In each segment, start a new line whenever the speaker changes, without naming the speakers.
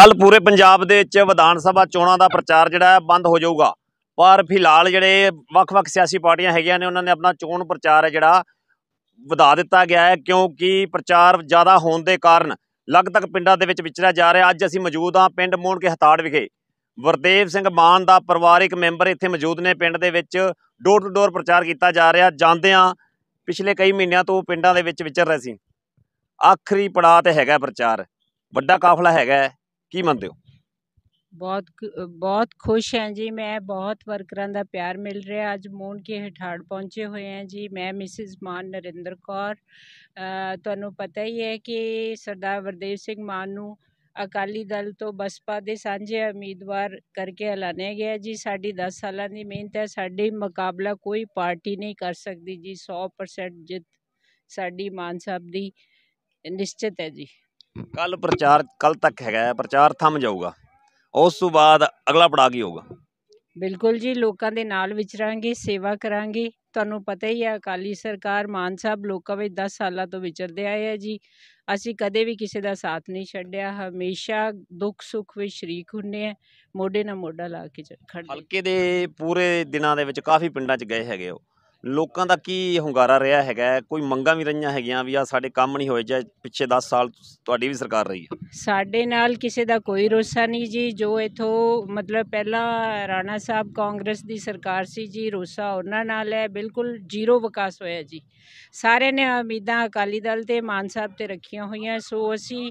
ਕੱਲ ਪੂਰੇ ਪੰਜਾਬ ਦੇ ਵਿੱਚ ਵਿਧਾਨ ਸਭਾ ਚੋਣਾਂ ਦਾ ਪ੍ਰਚਾਰ ਜਿਹੜਾ ਹੈ ਬੰਦ ਹੋ ਜਾਊਗਾ ਪਰ ਫਿਲਹਾਲ ਜਿਹੜੇ ਵੱਖ-ਵੱਖ ਸਿਆਸੀ ਪਾਰਟੀਆਂ ਹੈਗੀਆਂ ਨੇ ਉਹਨਾਂ ਨੇ ਆਪਣਾ ਚੋਣ ਪ੍ਰਚਾਰ ਹੈ ਜਿਹੜਾ ਵਧਾ ਦਿੱਤਾ ਗਿਆ ਹੈ ਕਿਉਂਕਿ ਪ੍ਰਚਾਰ ਜ਼ਿਆਦਾ ਹੋਣ ਦੇ ਕਾਰਨ ਲਗਭਗ ਪਿੰਡਾਂ ਦੇ ਵਿੱਚ ਵਿਚਰਿਆ ਜਾ ਰਿਹਾ ਅੱਜ ਅਸੀਂ ਮੌਜੂਦ ਹਾਂ ਪਿੰਡ ਮੋਣ ਕੇ ਹਤਾੜ ਵਿਖੇ ਵਰਦੇਵ ਸਿੰਘ ਮਾਨ ਦਾ ਪਰਿਵਾਰਿਕ ਮੈਂਬਰ ਇੱਥੇ ਮੌਜੂਦ ਨੇ ਪਿੰਡ ਦੇ ਵਿੱਚ ਡੋਰ ਟੂ ਡੋਰ ਪ੍ਰਚਾਰ ਕੀਤਾ ਜਾ ਰਿਹਾ ਜਾਂਦੇ ਆ ਪਿਛਲੇ ਕਈ ਮਹੀਨਿਆਂ ਤੋਂ ਪਿੰਡਾਂ ਦੇ ਵਿੱਚ ਵਿਚਰ ਰਹੇ ਸੀ ਆਖਰੀ ਪੜਾਅ ਤੇ ਹੈਗਾ ਪ੍ਰਚਾਰ ਵੱਡਾ ਕਾਫਲਾ ਹੈਗਾ ਕੀ ਮੰਨਦੇ ਹੋ
ਬਹੁਤ ਬਹੁਤ ਖੁਸ਼ ਹਾਂ ਜੀ ਮੈਂ ਬਹੁਤ ਵਰਕਰਾਂ ਦਾ ਪਿਆਰ ਮਿਲ ਰਿਹਾ ਅੱਜ ਮੋਨ ਕੇ ਹਠਾੜ ਪਹੁੰਚੇ ਹੋਏ ਆ ਜੀ ਮੈਂ ਮਿਸਿਸ ਮਾਨ ਨਰਿੰਦਰ ਕੌਰ ਤੁਹਾਨੂੰ ਪਤਾ ਹੀ ਹੈ ਕਿ ਸਰਦਾਰ ਵਰਦੇਵ ਸਿੰਘ ਮਾਨ ਨੂੰ ਅਕਾਲੀ ਦਲ ਤੋਂ ਬਸਪਾ ਦੇ ਸਾਂਝੇ ਉਮੀਦਵਾਰ ਕਰਕੇ ਐਲਾਨਿਆ ਗਿਆ ਜੀ ਸਾਡੀ 10 ਸਾਲਾਂ ਦੀ ਮਿਹਨਤ ਹੈ ਸਾਡੇ ਮੁਕਾਬਲਾ ਕੋਈ ਪਾਰਟੀ ਨਹੀਂ ਕਰ ਸਕਦੀ ਜੀ 100% ਜਿੱਤ ਸਾਡੀ ਮਾਨ ਸਾਹਿਬ ਦੀ ਨਿਸ਼ਚਿਤ ਹੈ ਜੀ
ਕੱਲ ਪ੍ਰਚਾਰ ਕੱਲ ਤੱਕ ਹੈਗਾ ਪ੍ਰਚਾਰ ਥੰਮ ਜਾਊਗਾ ਉਸ ਤੋਂ ਬਾਅਦ ਅਗਲਾ ਪੜਾਅ ਕੀ ਹੋਊਗਾ
ਬਿਲਕੁਲ ਜੀ ਲੋਕਾਂ ਦੇ ਨਾਲ ਵਿਚਰਾਂਗੇ ਸੇਵਾ ਕਰਾਂਗੇ ਤੁਹਾਨੂੰ ਪਤਾ ਹੀ ਹੈ ਅਕਾਲੀ ਸਰਕਾਰ ਮਾਨ ਸਾਹਿਬ ਲੋਕਾਂ ਵਿੱਚ 10 ਸਾਲਾਂ ਤੋਂ ਵਿਚਰਦੇ ਆਏ ਆ ਜੀ ਅਸੀਂ ਕਦੇ ਵੀ ਕਿਸੇ ਦਾ ਸਾਥ ਨਹੀਂ ਛੱਡਿਆ ਹਮੇਸ਼ਾ ਦੁੱਖ ਸੁੱਖ ਵਿੱਚ ਸ਼ਰੀਕ ਹੁੰਨੇ ਆ ਮੋਢੇ ਨਾਲ ਮੋਢਾ ਲਾ ਕੇ ਖੜੇ
ਹਲਕੇ ਦੇ ਪੂਰੇ ਦਿਨਾਂ ਦੇ ਵਿੱਚ ਕਾਫੀ ਪਿੰਡਾਂ 'ਚ ਗਏ ਹੈਗੇ ਹੋ ਲੋਕਾਂ ਦਾ ਕੀ ਹੁੰਗਾਰਾ ਰਿਹਾ ਹੈਗਾ ਕੋਈ ਮੰਗਾਂ ਵੀ ਰਹੀਆਂ ਹੈਗੀਆਂ ਵੀ ਆ ਸਾਡੇ ਕੰਮ ਨਹੀਂ ਹੋਏ ਜਾਂ ਪਿੱਛੇ 10 ਸਾਲ ਤੁਹਾਡੀ ਵੀ ਸਰਕਾਰ ਰਹੀ ਹੈ
ਸਾਡੇ ਨਾਲ ਕਿਸੇ ਦਾ ਕੋਈ ਰੋਸਾ ਨਹੀਂ ਜੀ ਜੋ ਇਥੋਂ ਮਤਲਬ ਪਹਿਲਾਂ ਰਾਣਾ ਸਾਹਿਬ ਕਾਂਗਰਸ ਦੀ ਸਰਕਾਰ ਸੀ ਜੀ ਰੋਸਾ ਉਹਨਾਂ ਨਾਲ ਹੈ ਬਿਲਕੁਲ ਜ਼ੀਰੋ ਵਿਕਾਸ ਹੋਇਆ ਜੀ ਸਾਰੇ ਨੇ ਉਮੀਦਾਂ ਅਕਾਲੀ ਦਲ ਤੇ ਮਾਨ ਸਾਹਿਬ ਤੇ ਰੱਖੀਆਂ ਹੋਈਆਂ ਸੋ ਅਸੀਂ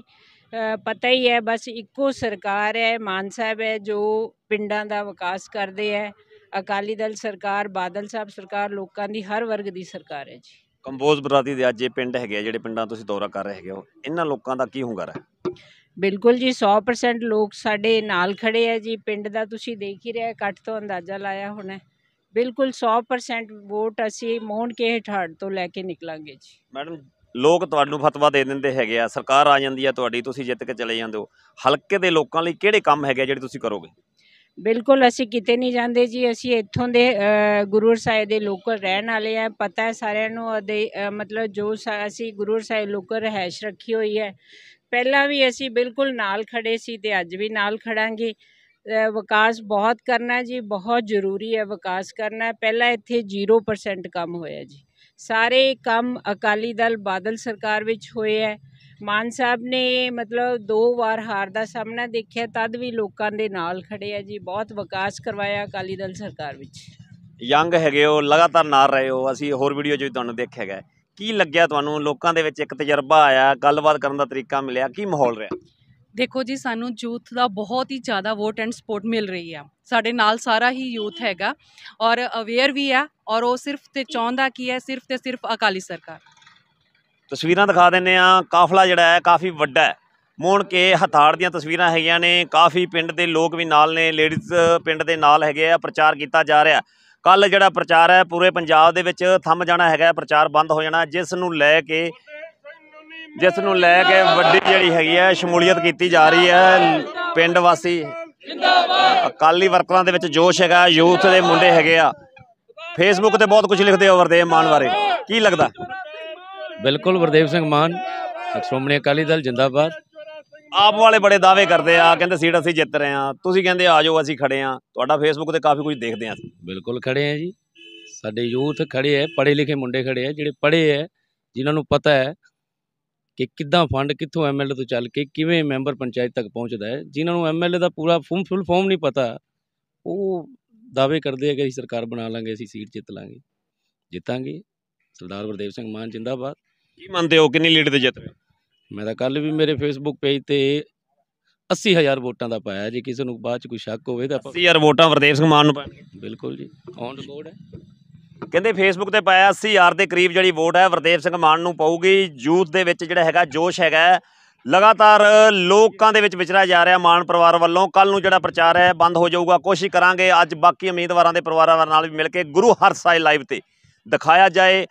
ਪਤਾ ਹੀ ਹੈ ਬਸ ਇੱਕੋ ਸਰਕਾਰ ਹੈ ਮਾਨ ਸਾਹਿਬ ਹੈ ਜੋ ਪਿੰਡਾਂ ਦਾ ਵਿਕਾਸ ਕਰਦੇ ਹੈ ਅਕਾਲੀ ਦਲ ਸਰਕਾਰ ਬਾਦਲ ਸਾਹਿਬ ਸਰਕਾਰ ਲੋਕਾਂ ਦੀ ਹਰ ਵਰਗ ਦੀ ਸਰਕਾਰ ਹੈ ਜੀ
ਕੰਬੋਜ ਬਰਾਦੀ ਦੇ ਅੱਜ ਇਹ ਪਿੰਡ ਹੈਗੇ ਆ ਜਿਹੜੇ ਪਿੰਡਾਂ ਤੁਸੀਂ ਦੌਰਾ ਕਰ ਰਹੇ ਹੈਗੇ ਹੋ ਇਹਨਾਂ ਲੋਕਾਂ ਦਾ ਕੀ ਹੁੰਗਾਰਾ ਹੈ
ਬਿਲਕੁਲ ਜੀ 100% ਲੋਕ ਸਾਡੇ ਨਾਲ ਖੜੇ ਆ ਜੀ ਪਿੰਡ ਦਾ ਤੁਸੀਂ ਦੇਖ ਹੀ ਰਿਹਾ ਕੱਟ ਤੋਂ ਅੰਦਾਜ਼ਾ ਲਾਇਆ ਹੋਣਾ ਬਿਲਕੁਲ 100% ਵੋਟ ਅਸੀਂ ਮੋਹਣ ਕੇ ਹਠਾੜ ਤੋਂ ਲੈ ਕੇ ਨਿਕਲਾਂਗੇ ਜੀ ਮੈਡਮ
ਲੋਕ ਤੁਹਾਨੂੰ ਫਤਵਾ ਦੇ ਦਿੰਦੇ ਹੈਗੇ ਆ ਸਰਕਾਰ ਆ ਜਾਂਦੀ ਆ ਤੁਹਾਡੀ ਤੁਸੀਂ ਜਿੱਤ ਕੇ ਚਲੇ ਜਾਂਦੇ ਹੋ ਹਲਕੇ ਦੇ ਲੋਕਾਂ ਲਈ ਕਿਹੜੇ ਕੰਮ ਹੈਗੇ ਜਿਹੜੇ ਤੁਸੀਂ ਕਰੋਗੇ
ਬਿਲਕੁਲ ਅਸੀਂ ਕਿਤੇ ਨਹੀਂ ਜਾਂਦੇ ਜੀ ਅਸੀਂ ਇੱਥੋਂ ਦੇ ਗੁਰੂ ਸਾਹਿਬ ਦੇ ਲੋਕਲ ਰਹਿਣ ਵਾਲੇ ਆ ਪਤਾ ਹੈ ਸਾਰਿਆਂ ਨੂੰ ਅਦੇ ਮਤਲਬ ਜੋ ਅਸੀਂ ਗੁਰੂ ਸਾਹਿਬ ਲੋਕਲ ਰਹਿਸ਼ ਰੱਖੀ ਹੋਈ ਹੈ ਪਹਿਲਾਂ ਵੀ ਅਸੀਂ ਬਿਲਕੁਲ ਨਾਲ ਖੜੇ ਸੀ ਤੇ ਅੱਜ ਵੀ ਨਾਲ ਖੜਾਂਗੇ ਵਿਕਾਸ ਬਹੁਤ ਕਰਨਾ ਜੀ ਬਹੁਤ ਜ਼ਰੂਰੀ ਹੈ ਵਿਕਾਸ ਕਰਨਾ ਪਹਿਲਾਂ ਇੱਥੇ 0% ਕੰਮ ਹੋਇਆ ਜੀ ਸਾਰੇ ਕੰਮ ਅਕਾਲੀ ਦਲ ਬਾਦਲ ਸਰਕਾਰ ਵਿੱਚ ਹੋਏ ਹੈ ਮਾਨ ਸਾਹਿਬ ਨੇ ਮਤਲਬ ਦੋ ਵਾਰ ਹਾਰ ਦਾ ਸਾਹਮਣਾ ਦੇਖਿਆ ਤਦ ਵੀ ਲੋਕਾਂ ਦੇ ਨਾਲ ਖੜੇ ਆ ਜੀ ਬਹੁਤ ਵਿਕਾਸ ਕਰਵਾਇਆ ਅਕਾਲੀ ਦਲ ਸਰਕਾਰ ਵਿੱਚ
ਯੰਗ ਹੈਗੇ ਹੋ ਲਗਾਤਾਰ ਨਾਲ ਰਹੇ ਹੋ ਅਸੀਂ ਹੋਰ ਵੀਡੀਓ ਜੋ ਤੁਹਾਨੂੰ ਦੇਖਿਆ ਗਿਆ ਕੀ ਲੱਗਿਆ ਤੁਹਾਨੂੰ ਲੋਕਾਂ ਦੇ ਵਿੱਚ ਇੱਕ ਤਜਰਬਾ ਆਇਆ ਗੱਲਬਾਤ ਕਰਨ ਦਾ ਤਰੀਕਾ ਮਿਲਿਆ ਕੀ ਮਾਹੌਲ ਰਿਹਾ
ਦੇਖੋ ਜੀ ਸਾਨੂੰ ਯੂਥ ਦਾ ਬਹੁਤ ਹੀ ਜ਼ਿਆਦਾ ਵੋਟ ਐਂਡ ਸਪੋਰਟ ਮਿਲ ਰਹੀ ਆ ਸਾਡੇ ਨਾਲ ਸਾਰਾ ਹੀ ਯੂਥ ਹੈਗਾ ਔਰ ਅਵੇਅਰ ਵੀ ਆ ਔਰ ਉਹ ਸਿਰਫ ਤੇ ਚਾਹੁੰਦਾ ਕੀ ਹੈ ਸਿਰਫ ਤੇ ਸਿਰਫ ਅਕਾਲੀ ਸਰਕਾਰ
ਤਸਵੀਰਾਂ ਦਿਖਾ ਦਿੰਨੇ ਆ ਕਾਫਲਾ ਜਿਹੜਾ ਹੈ ਕਾਫੀ ਵੱਡਾ ਹੈ ਮੋਣ ਕੇ ਹਥਾੜ ਦੀਆਂ ਤਸਵੀਰਾਂ ਹੈਗੀਆਂ ਨੇ ਕਾਫੀ ਪਿੰਡ ਦੇ ਲੋਕ ਵੀ ਨਾਲ ਨੇ ਲੇਡੀਜ਼ ਪਿੰਡ ਦੇ ਨਾਲ ਹੈਗੇ ਆ ਪ੍ਰਚਾਰ ਕੀਤਾ ਜਾ ਰਿਹਾ ਕੱਲ ਜਿਹੜਾ ਪ੍ਰਚਾਰ ਹੈ ਪੂਰੇ ਪੰਜਾਬ ਦੇ ਵਿੱਚ ਥੰਮ ਜਾਣਾ ਹੈਗਾ ਪ੍ਰਚਾਰ ਬੰਦ ਹੋ ਜਾਣਾ ਜਿਸ ਨੂੰ ਲੈ ਕੇ ਜਿਸ ਨੂੰ ਲੈ ਕੇ ਵੱਡੀ ਜਿਹੜੀ ਹੈਗੀ ਹੈ ਸ਼ਮੂਲੀਅਤ ਕੀਤੀ ਜਾ ਰਹੀ ਹੈ ਪਿੰਡ ਵਾਸੀ
ਜਿੰਦਾਬਾਦ
ਅਕਾਲੀ ਵਰਕਰਾਂ ਦੇ ਵਿੱਚ ਜੋਸ਼ ਹੈਗਾ ਯੂਥ ਦੇ ਮੁੰਡੇ ਹੈਗੇ ਆ ਫੇਸਬੁੱਕ ਤੇ ਬਹੁਤ ਕੁਝ ਲਿਖਦੇ ਓਵਰ ਦੇ ਮਾਨ ਬਾਰੇ ਕੀ ਲੱਗਦਾ
ਬਿਲਕੁਲ ਵਰਦੇਵ ਸਿੰਘ ਮਾਨ ਸ਼੍ਰੋਮਣੀ ਅਕਾਲੀ ਦਲ ਜਿੰਦਾਬਾਦ
ਆਪ ਵਾਲੇ ਬੜੇ ਦਾਅਵੇ ਕਰਦੇ ਆ ਕਹਿੰਦੇ ਸੀਟ ਅਸੀਂ ਜਿੱਤ ਰਹੇ ਆ ਤੁਸੀਂ ਕਹਿੰਦੇ ਆ ਜਾਓ ਅਸੀਂ ਖੜੇ ਆ ਤੁਹਾਡਾ ਫੇਸਬੁੱਕ ਤੇ ਕਾਫੀ ਕੁਝ ਦੇਖਦੇ ਆ
ਬਿਲਕੁਲ ਖੜੇ ਆ ਜੀ ਸਾਡੇ ਯੂਥ ਖੜੇ ਆ ਪੜ੍ਹੇ ਲਿਖੇ ਮੁੰਡੇ ਖੜੇ ਆ ਜਿਹੜੇ ਪੜ੍ਹੇ ਆ ਜਿਨ੍ਹਾਂ ਨੂੰ ਪਤਾ ਹੈ ਕਿ ਕਿੱਦਾਂ ਫੰਡ ਕਿੱਥੋਂ ਐਮਐਲਏ ਤੋਂ ਚੱਲ ਕੇ ਕਿਵੇਂ ਮੈਂਬਰ ਪੰਚਾਇਤ ਤੱਕ ਪਹੁੰਚਦਾ ਹੈ ਜਿਨ੍ਹਾਂ ਨੂੰ ਐਮਐਲਏ ਦਾ ਪੂਰਾ ਫੁੱਲ ਫੁੱਲ ਫਾਰਮ ਨਹੀਂ ਪਤਾ ਉਹ ਦਾਅਵੇ ਕਰਦੇ ਆ ਕਿ ਅਸੀਂ ਸਰਕਾਰ ਬਣਾ ਲਾਂਗੇ ਅਸੀਂ ਸੀਟ ਜਿੱਤ ਲਾਂਗੇ ਜਿੱਤਾਂਗੇ ਸਰਦਾਰ ਵਰਦੇਵ ਸਿੰਘ ਮਾਨ ਜਿੰਦਾਬਾਦ ਕੀ ਮੰਨਦੇ ਹੋ ਕਿੰਨੀ ਲੀਡ ਤੇ ਜਿੱਤ ਰਹੇ ਮੈਂ ਤਾਂ ਕੱਲ ਵੀ ਮੇਰੇ ਫੇਸਬੁੱਕ ਪੇਜ ਤੇ 80000 ਵੋਟਾਂ ਦਾ ਪਾਇਆ ਜੇ ਕਿਸੇ ਨੂੰ ਬਾਅਦ ਚ ਕੋਈ ਸ਼ੱਕ ਹੋਵੇ ਤਾਂ ਆਪਾਂ 80000 ਵੋਟਾਂ ਵਰਦੇਵ ਸਿੰਘ ਮਾਨ ਨੂੰ ਪਾਉਣਗੇ ਬਿਲਕੁਲ ਜੀ ਔਨ ਰਿਕਾਰਡ ਹੈ ਕਹਿੰਦੇ ਫੇਸਬੁੱਕ ਤੇ ਪਾਇਆ 80000 ਦੇ ਕਰੀਬ ਜਿਹੜੀ ਵੋਟ ਹੈ ਵਰਦੇਵ ਸਿੰਘ
ਮਾਨ ਨੂੰ ਪਾਊਗੀ ਯੂਥ ਦੇ ਵਿੱਚ ਜਿਹੜਾ ਹੈਗਾ ਜੋਸ਼ ਹੈਗਾ ਲਗਾਤਾਰ ਲੋਕਾਂ ਦੇ ਵਿੱਚ ਵਿਚਰਿਆ ਜਾ ਰਿਹਾ ਮਾਨ ਪਰਿਵਾਰ ਵੱਲੋਂ ਕੱਲ ਨੂੰ ਜਿਹੜਾ ਪ੍ਰਚਾਰ ਹੈ ਬੰਦ ਹੋ ਜਾਊਗਾ ਕੋਸ਼ਿਸ਼ ਕਰਾਂਗੇ ਅੱਜ ਬਾਕੀ ਉਮੀਦਵਾਰਾਂ ਦੇ ਪਰਿਵਾਰਾਂ ਨਾਲ ਵੀ ਮਿਲ ਕੇ ਗੁਰੂ ਹਰਸਾਏ ਲਾਈਵ ਤੇ ਦਿਖਾਇਆ ਜਾਏ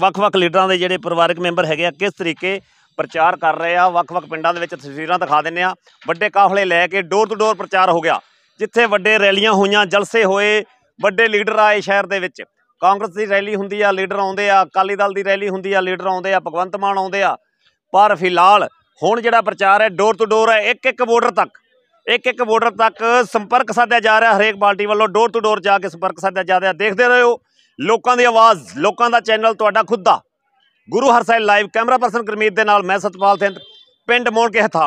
ਵੱਖ-ਵੱਖ ਲੀਡਰਾਂ ਦੇ ਜਿਹੜੇ ਪਰਿਵਾਰਕ ਮੈਂਬਰ ਹੈਗੇ ਆ ਕਿਸ ਤਰੀਕੇ ਪ੍ਰਚਾਰ ਕਰ ਰਹੇ ਆ ਵੱਖ-ਵੱਖ ਪਿੰਡਾਂ ਦੇ ਵਿੱਚ ਤਸਵੀਰਾਂ ਦਿਖਾ ਦਿੰਨੇ ਆ ਵੱਡੇ ਕਾਫਲੇ ਲੈ ਕੇ ਡੋਰ ਟੂ ਡੋਰ ਪ੍ਰਚਾਰ ਹੋ ਗਿਆ ਜਿੱਥੇ ਵੱਡੇ ਰੈਲੀਆਂ ਹੋਈਆਂ ਜਲਸੇ ਹੋਏ ਵੱਡੇ ਲੀਡਰ ਆਏ ਸ਼ਹਿਰ ਦੇ ਵਿੱਚ ਕਾਂਗਰਸ ਦੀ ਰੈਲੀ ਹੁੰਦੀ ਆ ਲੀਡਰ ਆਉਂਦੇ ਆ ਅਕਾਲੀ ਦਲ ਦੀ ਰੈਲੀ ਹੁੰਦੀ ਆ ਲੀਡਰ ਆਉਂਦੇ ਆ ਭਗਵੰਤ ਮਾਨ ਆਉਂਦੇ ਆ ਪਰ ਫਿਲਹਾਲ ਹੁਣ ਜਿਹੜਾ ਪ੍ਰਚਾਰ ਹੈ ਡੋਰ ਟੂ ਡੋਰ ਹੈ ਇੱਕ ਇੱਕ ਵੋਟਰ ਤੱਕ ਇੱਕ ਇੱਕ ਵੋਟਰ ਤੱਕ ਸੰਪਰਕ ਸਾਧਿਆ ਜਾ ਰਿਹਾ ਹਰੇਕ ਪਾਰਟੀ ਵੱਲੋਂ ਡੋਰ ਟੂ ਡੋਰ ਜਾ ਕੇ ਸੰਪਰਕ ਸਾਧਿਆ ਜਾ ਰਿਹਾ ਦੇਖਦੇ ਰਹੋ ਲੋਕਾਂ ਦੀ ਆਵਾਜ਼ ਲੋਕਾਂ ਦਾ ਚੈਨਲ ਤੁਹਾਡਾ ਖੁਦ ਦਾ Guru Harsahib live camera person Karmeet ਦੇ ਨਾਲ ਮੈਂ ਸਤਪਾਲ ਸਿੰਘ ਪਿੰਡ ਮੋੜ ਕੇ ਹਥਾ